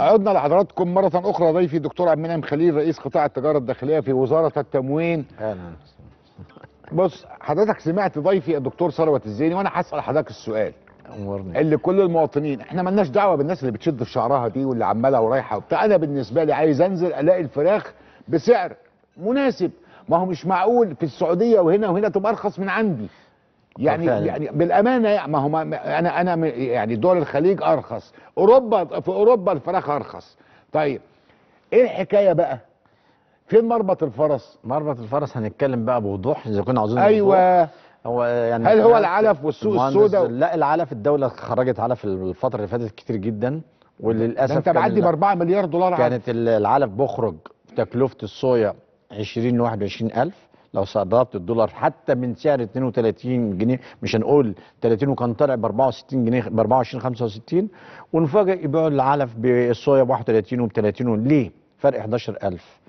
عدنا لحضراتكم مرة أخرى ضيفي دكتور عبد المنعم خليل رئيس قطاع التجارة الداخلية في وزارة التموين أهلا بص حضرتك سمعت ضيفي الدكتور ثروت الزيني وأنا هسأل حضرتك السؤال أمورني. اللي كل المواطنين احنا مالناش دعوة بالناس اللي بتشد في شعرها دي واللي عمالة ورايحة وبتاع أنا بالنسبة لي عايز أنزل ألاقي الفراخ بسعر مناسب ما هو مش معقول في السعودية وهنا وهنا تبقى أرخص من عندي يعني فعلا. يعني بالامانه ما هو انا انا يعني دول الخليج ارخص اوروبا في اوروبا الفراخ ارخص طيب ايه الحكايه بقى فين مربط الفرس مربط الفرس هنتكلم بقى بوضوح اذا كنا عاوزين ايوه هو يعني هل هو العلف والسوق السوداء لا العلف الدوله خرجت علف الفتره اللي فاتت كتير جدا وللاسف انت معدي ب 4 مليار دولار كانت العلف بخرج تكلفه الصويا 20 ل 21000 لو صدرت الدولار حتى من سعر 32 جنيه مش هنقول 30 وكان طالع ب 64 جنيه ب 24 65 ونفاجئ يبيعوا العلف بالصويا ب 31 وب 30 ليه؟ فرق 11000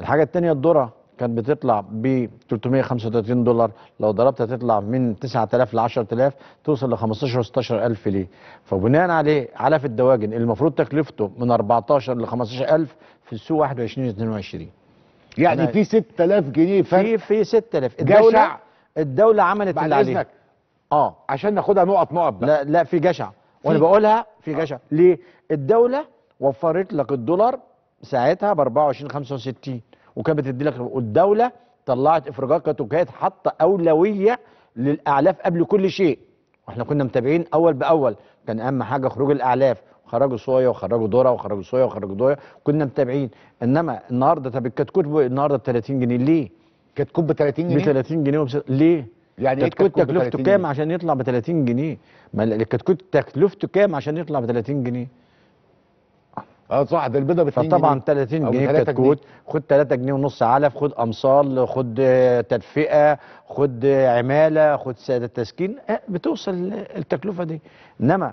الحاجه الثانيه الذره كانت بتطلع ب 335 دولار لو ضربتها تطلع من 9000 ل 10000 توصل ل 15 و 16000 ليه فبناء عليه علف الدواجن اللي المفروض تكلفته من 14 ل 15000 في السوق 21 22 يعني في 6000 جنيه فرق في في 6000 الدوله جشع الدوله عملت اللي عليها اذنك آه. اه عشان ناخدها نقط نقط بقى. لا لا في جشع وانا بقولها في آه. جشع آه. ليه الدوله وفرت لك الدولار ساعتها ب 24 65 وكانت بتدي لك والدوله طلعت افراجات كانت وكانت حاطه اولويه للاعلاف قبل كل شيء واحنا كنا متابعين اول باول كان اهم حاجه خروج الاعلاف خرجوا صويا وخرجوا ذره وخرجوا صويا وخرجوا ذره كنا متابعين انما النهارده طب الكتكوت النهارده ب 30 جنيه ليه؟ كتكوت ب 30 جنيه؟ ب 30 جنيه وبس... ليه؟ يعني الكتكوت إيه تكلفته كام عشان يطلع ب 30 جنيه؟ ما الكتكوت تكلفته كام عشان يطلع ب 30 جنيه؟ اه صح ده البيضه ب 30 جنيه فطبعا 30 جنيه كتكوت خد 3 جنيه ونص علف خد امصال خد آه، تدفئه خد آه، عماله خد ساده تسكين آه، بتوصل التكلفه دي انما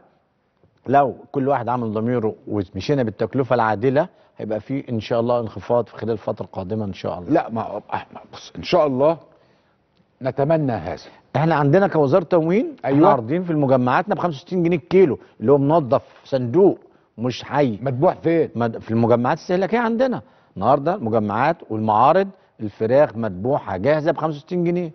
لو كل واحد عمل ضميره ومشينا بالتكلفه العادله هيبقى في ان شاء الله انخفاض في خلال الفتره القادمه ان شاء الله لا ما بص ان شاء الله نتمنى هذا احنا عندنا كوزاره تموين ايوه عارضين في مجمعاتنا ب 65 جنيه الكيلو اللي هو منظف صندوق مش حي مدبوح فين مد... في المجمعات الاستهلاكيه عندنا النهارده المجمعات والمعارض الفراخ مدبوحه جاهزه ب 65 جنيه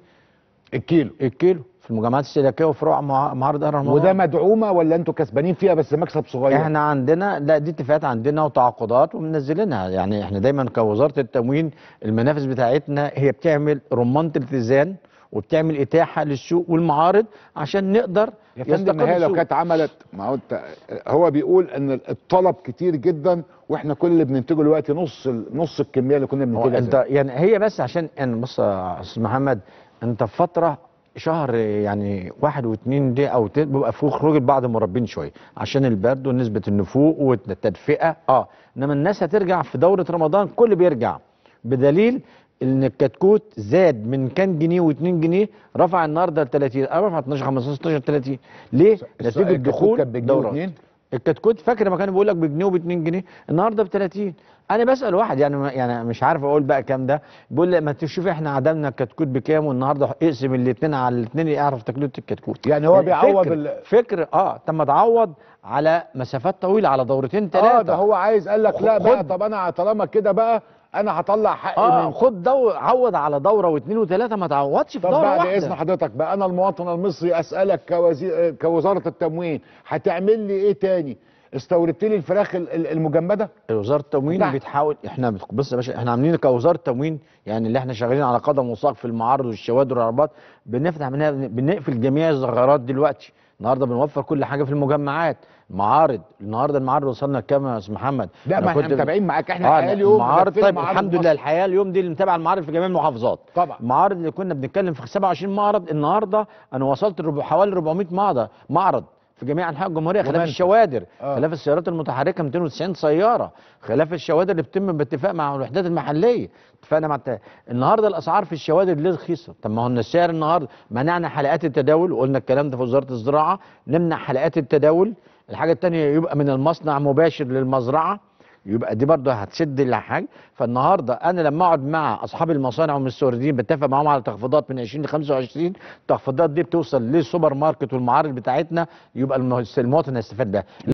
الكيلو الكيلو في المجمعات الشركيه وفروع معارض اهرامات وده مدعومه ولا انتوا كسبانين فيها بس مكسب صغير احنا عندنا لا دي اتفاقات عندنا وتعاقدات ومنزلينها يعني احنا دايما كوزاره التموين المنافس بتاعتنا هي بتعمل رمانه التزام وبتعمل اتاحه للسوق والمعارض عشان نقدر يا فندم هي لو كانت عملت ما هو انت هو بيقول ان الطلب كتير جدا واحنا كل اللي بننتجه دلوقتي نص نص الكميه اللي كنا بننتجها انت يعني هي بس عشان يعني بص يا استاذ محمد انت في فتره شهر يعني واحد واثنين دي او بيبقى فيه خروج بعض المربين شويه عشان البرد ونسبه النفوق والتدفئه اه انما الناس هترجع في دوره رمضان كل بيرجع بدليل ان الكتكوت زاد من كان جنيه و2 جنيه رفع النهارده ل 30 آه، رفع 12 15 16 30 ليه؟ نتيجه دخول كان الكتكوت فاكر لما كانوا بيقول لك بجنيه وب2 جنيه النهارده ب 30 انا بسال واحد يعني يعني مش عارف اقول بقى كام ده بيقول لي ما تشوف احنا عدمنا الكتكوت بكام والنهارده اقسم الاثنين على الاثنين اعرف تكلفه الكتكوت يعني هو بيعوض ال... فكر اه طب ما تعوض على مسافات طويله على دورتين ثلاثه اه ده هو عايز قال لك لا بقى طب انا طالما كده بقى انا هطلع حقي آه. من خد دو... عوض على دوره واثنين وثلاثه ما تعوضش في دوره واحده طب بعد اذن حضرتك بقى انا المواطن المصري اسالك كوزي... كوزاره التموين هتعمل لي ايه تاني استوردت لي الفراخ المجمده وزاره التموين نعم. بتحاول احنا بص يا باشا احنا عاملين كوزاره تموين يعني اللي احنا شغالين على قدم وساق في المعارض والشوادر والعربات بنفتح منها بنقفل جميع الزغارات دلوقتي النهارده بنوفر كل حاجه في المجمعات معارض النهارده المعارض وصلنا لكام يا استاذ محمد لا ما احنا متابعين معاك احنا آه، الحياه اليوم طيب، معارض طيب الحمد لله الحياه اليوم دي اللي متابعه المعارض في جميع المحافظات طبعا المعارض اللي كنا بنتكلم في 27 معرض النهارده انا وصلت حوالي 400 معرض معرض في جميع انحاء الجمهوريه خلاف الشوادر آه. خلاف السيارات المتحركه 290 سياره خلاف الشوادر اللي بتتم باتفاق مع الوحدات المحليه اتفقنا مع الت... النهارده الاسعار في الشوادر ليه رخيصه طب ما هو السعر النهارده منعنا حلقات التداول وقلنا الكلام ده في وزاره الزراعه نمنع حلقات التداول الحاجه الثانيه يبقى من المصنع مباشر للمزرعه يبقى دي برضه هتشد لحاجه فالنهارده انا لما اقعد مع اصحاب المصانع والمستوردين بتفق معاهم على تخفيضات من 20 ل 25 التخفيضات دي بتوصل للسوبر ماركت والمعارض بتاعتنا يبقى المواطن هيستفاد بيها